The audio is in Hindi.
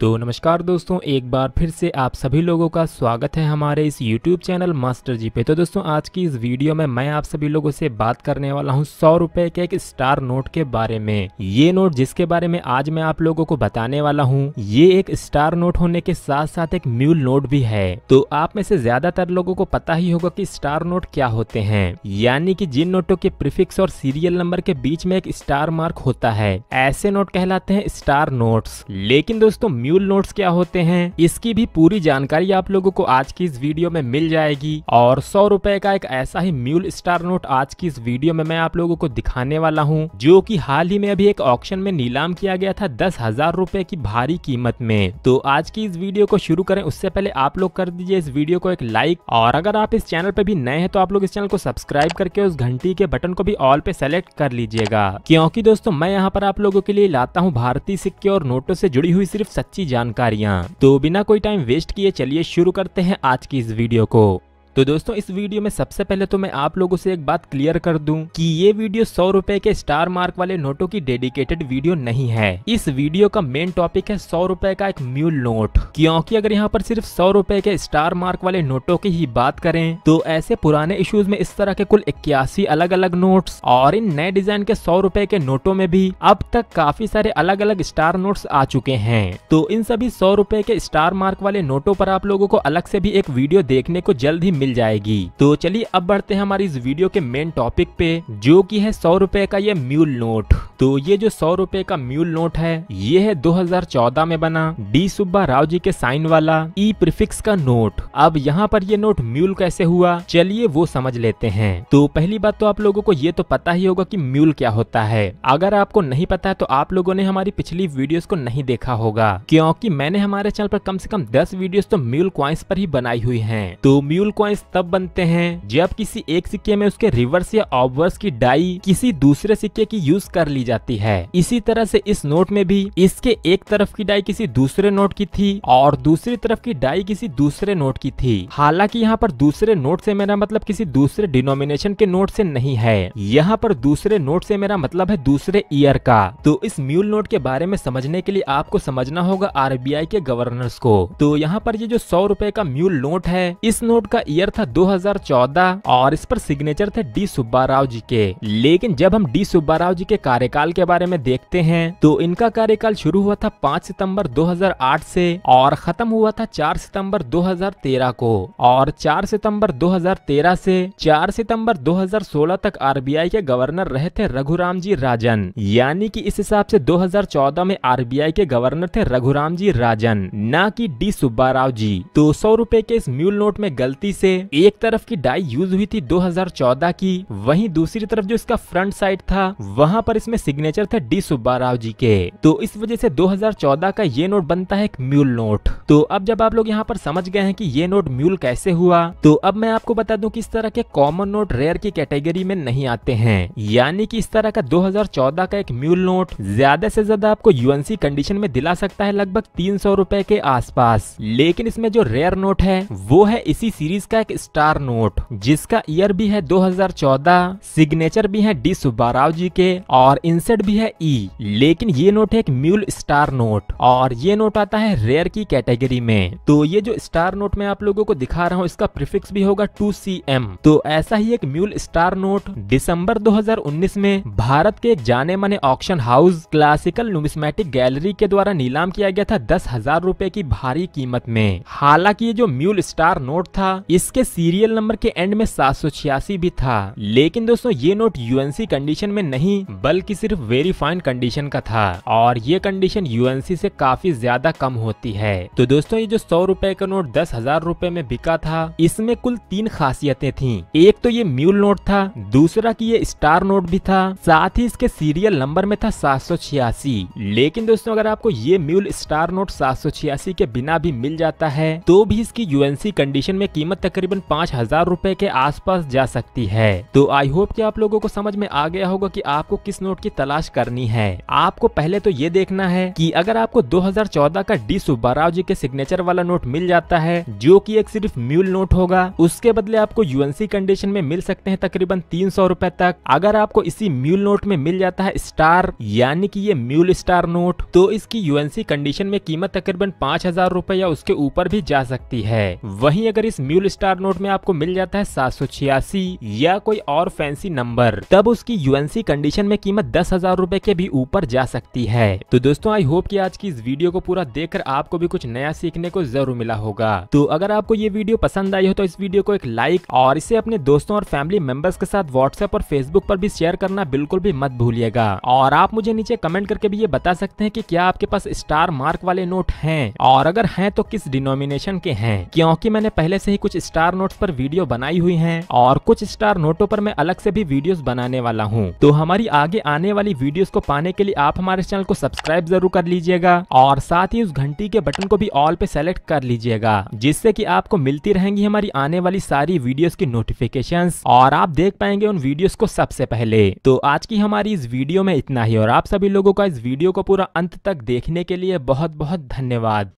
तो नमस्कार दोस्तों एक बार फिर से आप सभी लोगों का स्वागत है हमारे इस YouTube चैनल मास्टर जी पे तो दोस्तों आज की इस वीडियो में मैं आप सभी लोगों से बात करने वाला हूँ सौ रुपए के एक स्टार नोट के बारे में ये नोट जिसके बारे में आज मैं आप लोगों को बताने वाला हूँ ये एक स्टार नोट होने के साथ साथ एक म्यूल नोट भी है तो आप में से ज्यादातर लोगों को पता ही होगा की स्टार नोट क्या होते हैं यानी की जिन नोटों के प्रिफिक्स और सीरियल नंबर के बीच में एक स्टार मार्क होता है ऐसे नोट कहलाते हैं स्टार नोट लेकिन दोस्तों म्यूल नोट्स क्या होते हैं इसकी भी पूरी जानकारी आप लोगों को आज की इस वीडियो में मिल जाएगी और सौ रुपए का एक ऐसा ही म्यूल स्टार नोट आज की इस वीडियो में मैं आप लोगों को दिखाने वाला हूँ जो की हाल ही में अभी एक ऑप्शन में नीलाम किया गया था दस हजार रूपए की भारी कीमत में तो आज की इस वीडियो को शुरू करें उससे पहले आप लोग कर दीजिए इस वीडियो को एक लाइक और अगर आप इस चैनल पे भी नए हैं तो आप लोग इस चैनल को सब्सक्राइब करके उस घंटी के बटन को भी ऑल पे सेलेक्ट कर लीजिएगा क्योंकि दोस्तों मैं यहाँ पर आप लोगों के लिए लाता हूँ भारतीय सिक्के और नोटों से जुड़ी हुई सिर्फ सच्ची अच्छी जानकारियाँ तो बिना कोई टाइम वेस्ट किए चलिए शुरू करते हैं आज की इस वीडियो को तो दोस्तों इस वीडियो में सबसे पहले तो मैं आप लोगों से एक बात क्लियर कर दूं कि ये वीडियो सौ रूपए के स्टार मार्क वाले नोटों की डेडिकेटेड वीडियो नहीं है इस वीडियो का मेन टॉपिक है सौ रूपए का एक म्यूल नोट क्योंकि अगर यहाँ पर सिर्फ सौ रूपए के स्टार मार्क वाले नोटों की ही बात करें तो ऐसे पुराने इश्यूज में इस तरह के कुल इक्यासी अलग अलग नोट और इन नए डिजाइन के सौ रूपए के नोटों में भी अब तक काफी सारे अलग अलग स्टार नोट आ चुके हैं तो इन सभी सौ रूपए के स्टार मार्क वाले नोटों पर आप लोगों को अलग से भी एक वीडियो देखने को जल्द ही मिल जाएगी तो चलिए अब बढ़ते हैं हमारी इस वीडियो के मेन टॉपिक पे जो की है सौ रूपए का ये म्यूल नोट तो ये जो सौ रुपए का म्यूल नोट है ये है 2014 में बना डी सुब्बा राव जी के साइन वाला ई प्रिफिक्स का नोट अब यहाँ पर ये नोट म्यूल कैसे हुआ चलिए वो समझ लेते हैं तो पहली बात तो आप लोगों को ये तो पता ही होगा कि म्यूल क्या होता है अगर आपको नहीं पता है तो आप लोगों ने हमारी पिछली वीडियो को नहीं देखा होगा क्योंकि मैंने हमारे चैनल पर कम से कम दस वीडियो तो म्यूल क्वाइंस पर ही बनाई हुई है तो म्यूल क्वाइंस तब बनते हैं जब किसी एक सिक्के में उसके रिवर्स या ऑबर्स की डाई किसी दूसरे सिक्के की यूज कर ली दी जाती है इसी तरह से इस नोट में भी इसके एक तरफ की डाई किसी दूसरे नोट की थी और दूसरी तरफ की डाई किसी दूसरे नोट की थी हालांकि यहाँ पर दूसरे नोट से मेरा मतलब किसी दूसरे डिनोमिनेशन के नोट से नहीं है यहाँ पर दूसरे नोट से मेरा मतलब है दूसरे ईयर का तो इस म्यूल नोट के बारे में समझने के लिए आपको समझना होगा आर के गवर्नर को तो यहाँ पर ये जो सौ रूपए का म्यूल नोट है इस नोट का ईयर था दो और इस पर सिग्नेचर थे डी सुब्बा राव जी के लेकिन जब हम डी सुब्बा राव जी के कार्य कार्यकाल के बारे में देखते हैं तो इनका कार्यकाल शुरू हुआ था 5 सितंबर 2008 से और खत्म हुआ था 4 सितंबर 2013 को और 4 सितंबर 2013 से 4 सितंबर 2016 तक आरबीआई के गवर्नर रहे थे रघुराम जी राजन यानी कि इस हिसाब से 2014 में आरबीआई के गवर्नर थे रघुराम जी राजन न की डी सुब्बा राव जी दो तो सौ रूपए के इस म्यूल नोट में गलती से एक तरफ की डाई यूज हुई थी दो की वही दूसरी तरफ जो इसका फ्रंट साइड था वहां पर इसमें सिग्नेचर थे डी सुब्बाराव जी के तो इस वजह से 2014 का ये नोट बनता है एक म्यूल नोट तो अब जब आप लोग यहाँ पर समझ गए हैं कि ये नोट म्यूल कैसे हुआ तो अब मैं आपको बता दूं कि इस तरह के कॉमन नोट रेयर की कैटेगरी में नहीं आते हैं यानी कि इस तरह का 2014 का एक म्यूल नोट ज्यादा से ज्यादा आपको यूएनसी कंडीशन में दिला सकता है लगभग तीन सौ रूपए के आस लेकिन इसमें जो रेयर नोट है वो है इसी सीरीज का एक स्टार नोट जिसका ईयर भी है दो सिग्नेचर भी है डी सुब्बाराव जी के और इन इंसेट भी है ई e, लेकिन ये नोट है एक म्यूल स्टार नोट और ये नोट आता है रेयर की कैटेगरी में तो ये जो स्टार नोट मैं आप लोगों को दिखा रहा हूँ इसका प्रिफिक्स भी होगा टू तो ऐसा ही एक म्यूल स्टार नोट दिसंबर 2019 में भारत के एक जाने माने auction house classical numismatic gallery के द्वारा नीलाम किया गया था दस हजार रूपए की भारी कीमत में हालांकि ये जो म्यूल स्टार नोट था इसके सीरियल नंबर के एंड में सात भी था लेकिन दोस्तों ये नोट यूएनसी कंडीशन में नहीं बल्कि सिर्फ वेरी फाइन कंडीशन का था और ये कंडीशन यूएनसी से काफी ज्यादा कम होती है तो दोस्तों ये जो सौ रूपए का नोट दस हजार रूपए में बिका था इसमें कुल तीन खासियतें थी एक तो ये म्यूल नोट था दूसरा की ये स्टार नोट भी था साथ ही इसके सीरियल नंबर में था सात लेकिन दोस्तों अगर आपको ये म्यूल स्टार नोट सात के बिना भी मिल जाता है तो भी इसकी यूएनसी कंडीशन में कीमत तकरीबन पाँच हजार रूपए के आसपास जा सकती है तो आई होप कि आप लोगों को समझ में आ गया होगा कि आपको किस नोट की तलाश करनी है आपको पहले तो ये देखना है कि अगर आपको 2014 का डी सुब्बाराव जी के सिग्नेचर वाला नोट मिल जाता है जो कि एक सिर्फ म्यूल नोट होगा उसके बदले आपको यूएनसी कंडीशन में मिल सकते हैं तकरीबन तीन सौ रूपए तक अगर आपको इसी म्यूल नोट में मिल जाता है स्टार यानी की ये म्यूल स्टार नोट तो इसकी यूएनसी कंडीशन में कीमत तकरीबन पाँच हजार रूपए या उसके ऊपर भी जा सकती है वही अगर इस म्यूल स्टार नोट में आपको मिल जाता है सात या कोई और फैंसी नंबर तब उसकी यूएनसी कंडीशन में कीमत दस दस हजार रूपए के भी ऊपर जा सकती है तो दोस्तों आई होप कि आज की इस वीडियो को पूरा देखकर आपको भी कुछ नया सीखने को जरूर मिला होगा तो अगर आपको ये वीडियो पसंद आई हो तो इस वीडियो को एक लाइक और इसे अपने दोस्तों और फैमिली मेंबर्स के साथ व्हाट्सएप और फेसबुक पर भी शेयर करना बिल्कुल भी मत भूलिएगा और आप मुझे नीचे कमेंट करके भी ये बता सकते हैं की क्या आपके पास स्टार मार्क वाले नोट है और अगर है तो किस डिनोमिनेशन के है क्यूँकी मैंने पहले से ही कुछ स्टार नोट पर वीडियो बनाई हुई है और कुछ स्टार नोटों पर मैं अलग से भी वीडियो बनाने वाला हूँ तो हमारी आगे आने वाली वीडियोस को पाने के लिए आप हमारे चैनल को सब्सक्राइब जरूर कर लीजिएगा और साथ ही उस घंटी के बटन को भी ऑल पे सेलेक्ट कर लीजिएगा जिससे की आपको मिलती रहेंगी हमारी आने वाली सारी वीडियोस की नोटिफिकेशन और आप देख पाएंगे उन वीडियोस को सबसे पहले तो आज की हमारी इस वीडियो में इतना ही और आप सभी लोगों का इस वीडियो को पूरा अंत तक देखने के लिए बहुत बहुत धन्यवाद